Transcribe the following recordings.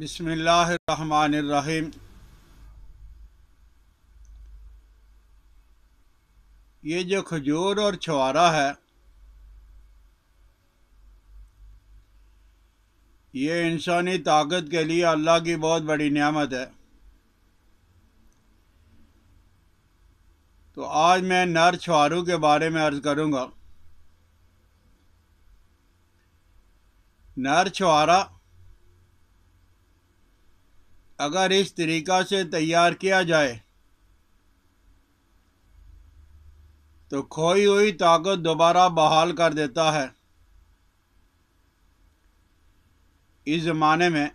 بسم اللہ الرحمن الرحیم یہ جو کھجور اور چھوارا ہے یہ انسانی طاقت کے لیے اللہ کی بہت بڑی نعمت ہے تو آج میں نر چھواروں کے بارے میں عرض کروں گا نر چھوارا اگر اس طریقہ سے تیار کیا جائے تو کھوئی ہوئی طاقت دوبارہ بحال کر دیتا ہے اس زمانے میں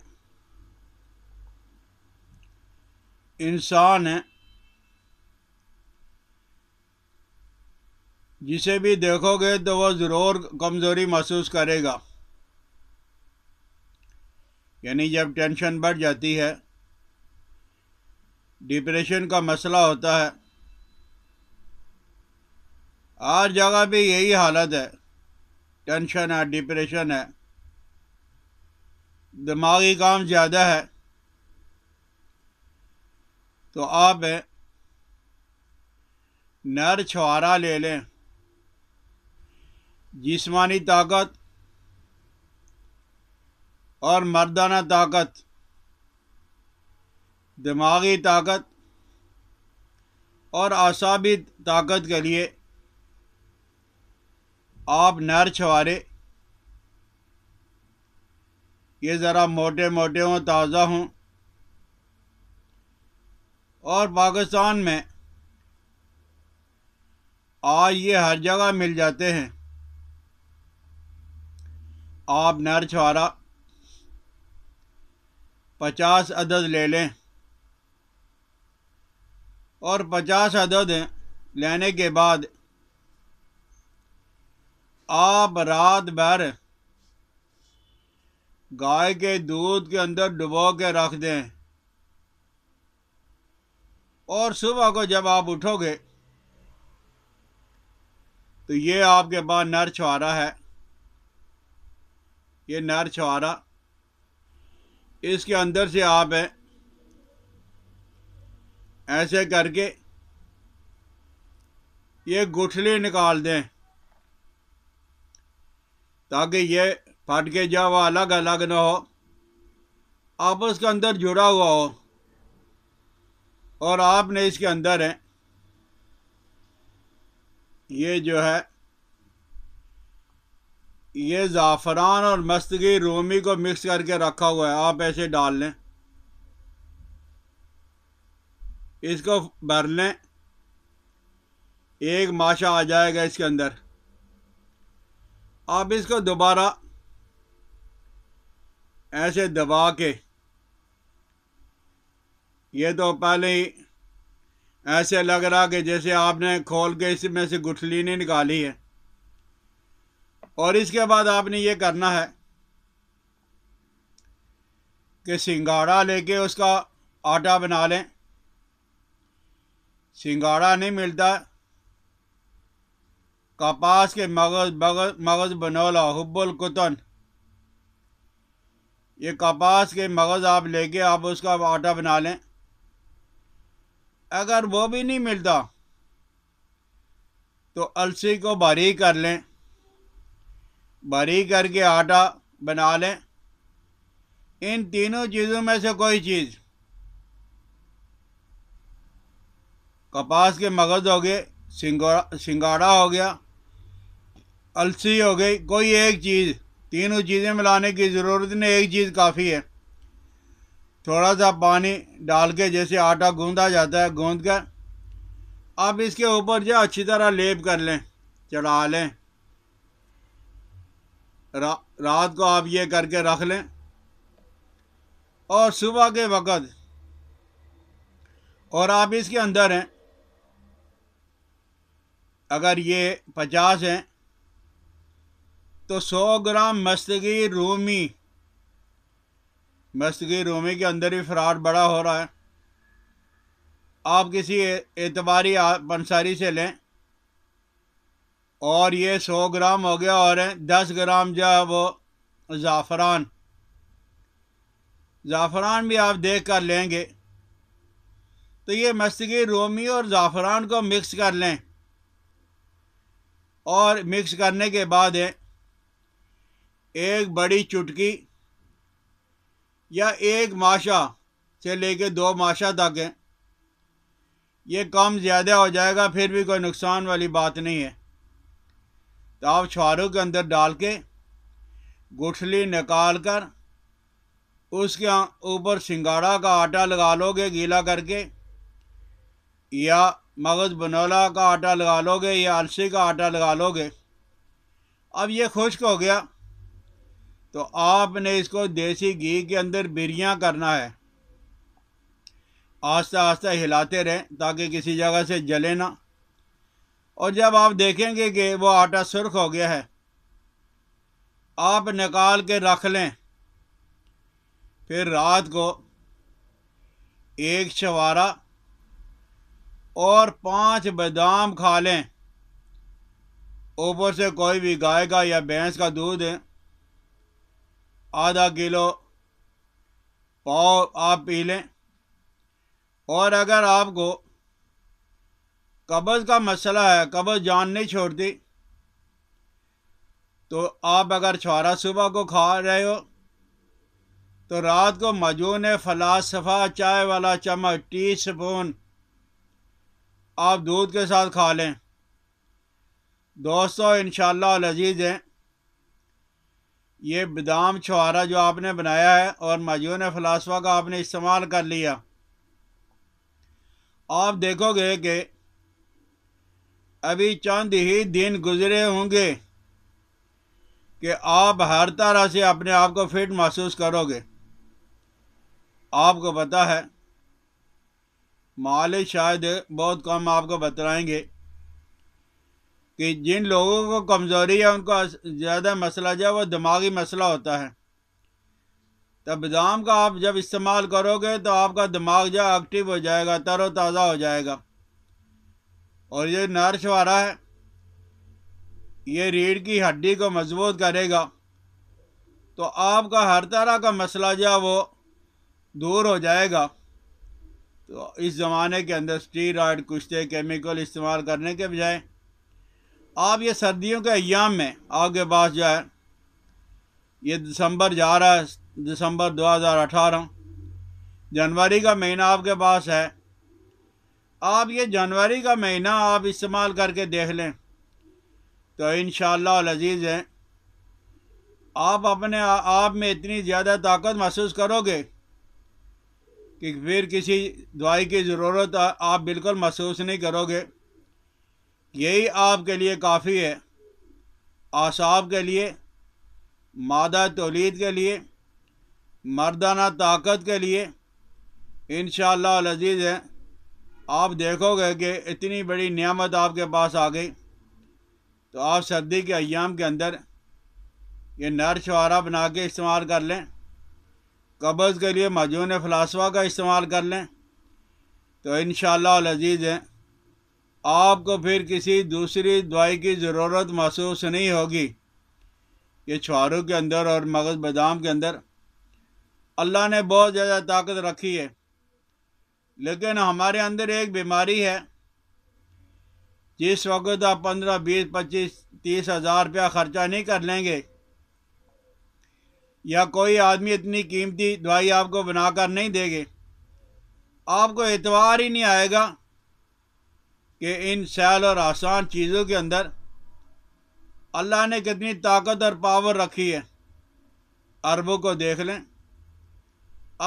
انسان جسے بھی دیکھو گے تو وہ ضرور کمزوری محسوس کرے گا یعنی جب ٹینشن بڑھ جاتی ہے ڈپریشن کا مسئلہ ہوتا ہے ہر جگہ پہ یہی حالت ہے ٹینشن ہے ڈپریشن ہے دماغی کام زیادہ ہے تو آپ نر چھوارا لے لیں جسمانی طاقت اور مردانہ طاقت دماغی طاقت اور اعصابی طاقت کے لیے آپ نر چھوارے یہ ذرا موٹے موٹے ہوں تازہ ہوں اور پاکستان میں آج یہ ہر جگہ مل جاتے ہیں آپ نر چھوارا پچاس عدد لے لیں اور پچاس عدد لینے کے بعد آپ رات بھر گائے کے دودھ کے اندر ڈبو کے رکھ دیں اور صبح کو جب آپ اٹھو گے تو یہ آپ کے پاس نر چھوارا ہے یہ نر چھوارا اس کے اندر سے آپ ایسے کر کے یہ گٹھلی نکال دیں تاکہ یہ پھٹ کے جا وہ الگ الگ نہ ہو آپس کے اندر جڑا ہوا ہو اور آپ نے اس کے اندر ہیں یہ جو ہے یہ زعفران اور مستگی رومی کو مکس کر کے رکھا ہوا ہے آپ ایسے ڈال لیں اس کو بھر لیں ایک ماشا آ جائے گا اس کے اندر آپ اس کو دوبارہ ایسے دبا کے یہ تو پہلے ہی ایسے لگ رہا کہ جیسے آپ نے کھول کے اس میں سے گٹھلی نہیں نکالی ہے اور اس کے بعد آپ نے یہ کرنا ہے کہ سنگھاڑا لے کے اس کا آٹا بنا لیں سنگاڑا نہیں ملتا کپاس کے مغز بغز مغز بنولا حب القطن یہ کپاس کے مغز آپ لے کے آپ اس کا آٹا بنا لیں اگر وہ بھی نہیں ملتا تو السی کو بھری کر لیں بھری کر کے آٹا بنا لیں ان تینوں چیزوں میں سے کوئی چیز کپاس کے مغز ہو گئے سنگاڑا ہو گیا السی ہو گئی کوئی ایک چیز تینوں چیزیں ملانے کی ضرورت نہیں ایک چیز کافی ہے تھوڑا سا پانی ڈال کے جیسے آٹا گوندا جاتا ہے گوند کر آپ اس کے اوپر جو اچھی طرح لیپ کر لیں چڑھا لیں را رات کو آپ یہ کر کے رکھ لیں اور صبح کے وقت اور آپ اس کے اندر ہیں اگر یہ پچاس ہیں تو سو گرام مستگی رومی مستگی رومی کے اندر بھی فراڈ بڑا ہو رہا ہے آپ کسی اعتباری پنساری سے لیں اور یہ سو گرام ہو گیا اور دس گرام جو ہے وہ زعفران زعفران بھی آپ دیکھ کر لیں گے تو یہ مستگی رومی اور زعفران کو مکس کر لیں اور مکس کرنے کے بعد ایک بڑی چٹکی یا ایک ماشا سے لے کے دو ماشا تک ہیں یہ کم زیادہ ہو جائے گا پھر بھی کوئی نقصان والی بات نہیں ہے تو آپ چھواروں کے اندر ڈال کے گٹھلی نکال کر اس کے اوپر سنگاڑا کا آٹا لگا لو گے گیلا کر کے یا مغز بنولا کا آٹا لگا لو گے یا السی کا آٹا لگا لو گے اب یہ خشک ہو گیا تو آپ نے اس کو دیسی گھی کے اندر بریاں کرنا ہے آہستہ آہستہ ہلاتے رہیں تاکہ کسی جگہ سے جلے نہ اور جب آپ دیکھیں گے کہ وہ آٹا سرخ ہو گیا ہے آپ نکال کے رکھ لیں پھر رات کو ایک شوارہ اور پانچ بادام کھا لیں اوپر سے کوئی بھی گائے کا یا بھینس کا دودھ آدھا کلو پاؤ آپ پی لیں اور اگر آپ کو قبض کا مسئلہ ہے قبض جان نہیں چھوڑتی تو آپ اگر چھوارا صبح کو کھا رہے ہو تو رات کو مجون فلاسفہ چائے والا چمچ ٹی سپون آپ دودھ کے ساتھ کھا لیں دوستو انشاءاللہ العزیز اللہ ہیں یہ بادام چھوارا جو آپ نے بنایا ہے اور مجون فلاسفہ کا آپ نے استعمال کر لیا آپ دیکھو گے کہ ابھی چند ہی دن گزرے ہوں گے کہ آپ ہر طرح سے اپنے آپ کو فٹ محسوس کرو گے آپ کو پتا ہے مالج شاید بہت کم آپ کو بترائیں گے کہ جن لوگوں کو کمزوری ہے ان کا زیادہ مسئلہ جو ہے وہ دماغی مسئلہ ہوتا ہے تو بدام کا آپ جب استعمال کرو گے تو آپ کا دماغ جو ایکٹیو ہو جائے گا تر و تازہ ہو جائے گا اور یہ نرش والا ہے یہ ریڑھ کی ہڈی کو مضبوط کرے گا تو آپ کا ہر طرح کا مسئلہ جو ہے وہ دور ہو جائے گا تو اس زمانے کے اندر اسٹیرائڈ کشتے کیمیکل استعمال کرنے کے بجائے آپ یہ سردیوں کے ایام میں آپ کے پاس جو ہے یہ دسمبر جا رہا ہے دسمبر دو ہزار اٹھارہ جنوری کا مہینہ آپ کے پاس ہے آپ یہ جنوری کا مہینہ آپ استعمال کر کے دیکھ لیں تو انشاءاللہ العزیز ہیں آپ اپنے آپ میں اتنی زیادہ طاقت محسوس کرو گے کہ پھر کسی دعائی کی ضرورت آپ بالکل محسوس نہیں کرو گے یہی آپ کے لیے کافی ہے اعصاب کے لیے مادہ تولید کے لیے مردانہ طاقت کے لیے ان شاء اللہ لذیذ ہے آپ دیکھو گے کہ اتنی بڑی نعمت آپ کے پاس آ گئی تو آپ سردی کے ایام کے اندر یہ نر وارا بنا کے استعمال کر لیں قبض کے لیے مجون فلاسفہ کا استعمال کر لیں تو انشاءاللہ شاء اللہ ہیں آپ کو پھر کسی دوسری دوائی کی ضرورت محسوس نہیں ہوگی یہ چھواروں کے اندر اور مغز بادام کے اندر اللہ نے بہت زیادہ طاقت رکھی ہے لیکن ہمارے اندر ایک بیماری ہے جس وقت آپ پندرہ بیس پچیس تیس ہزار روپیہ خرچہ نہیں کر لیں گے یا کوئی آدمی اتنی قیمتی دوائی آپ کو بنا کر نہیں دے گے آپ کو اعتبار ہی نہیں آئے گا کہ ان سیل اور آسان چیزوں کے اندر اللہ نے کتنی طاقت اور پاور رکھی ہے عربوں کو دیکھ لیں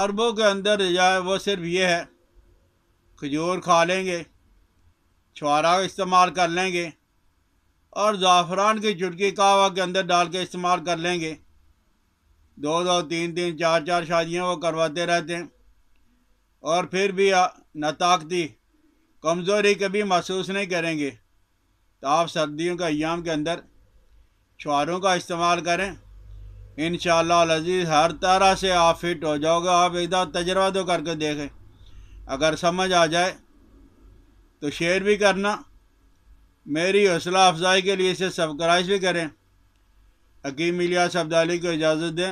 عربوں کے اندر جائے وہ صرف یہ ہے کھجور کھا لیں گے چھوارا استعمال کر لیں گے اور زعفران کی چٹکی کعوہ کے اندر ڈال کے استعمال کر لیں گے دو دو تین تین چار چار شادیاں وہ کرواتے رہتے ہیں اور پھر بھی نتاقتی کمزوری کبھی محسوس نہیں کریں گے تو آپ سردیوں کا ایام کے اندر چھواروں کا استعمال کریں انشاءاللہ العزیز ہر طرح سے آپ فٹ ہو جاؤ گے آپ ایک تجربہ دو کر کے دیکھیں اگر سمجھ آ جائے تو شیئر بھی کرنا میری حوصلہ افزائی کے لیے اسے سبکرائز بھی کریں حکیم علیہ شبدالی کو اجازت دیں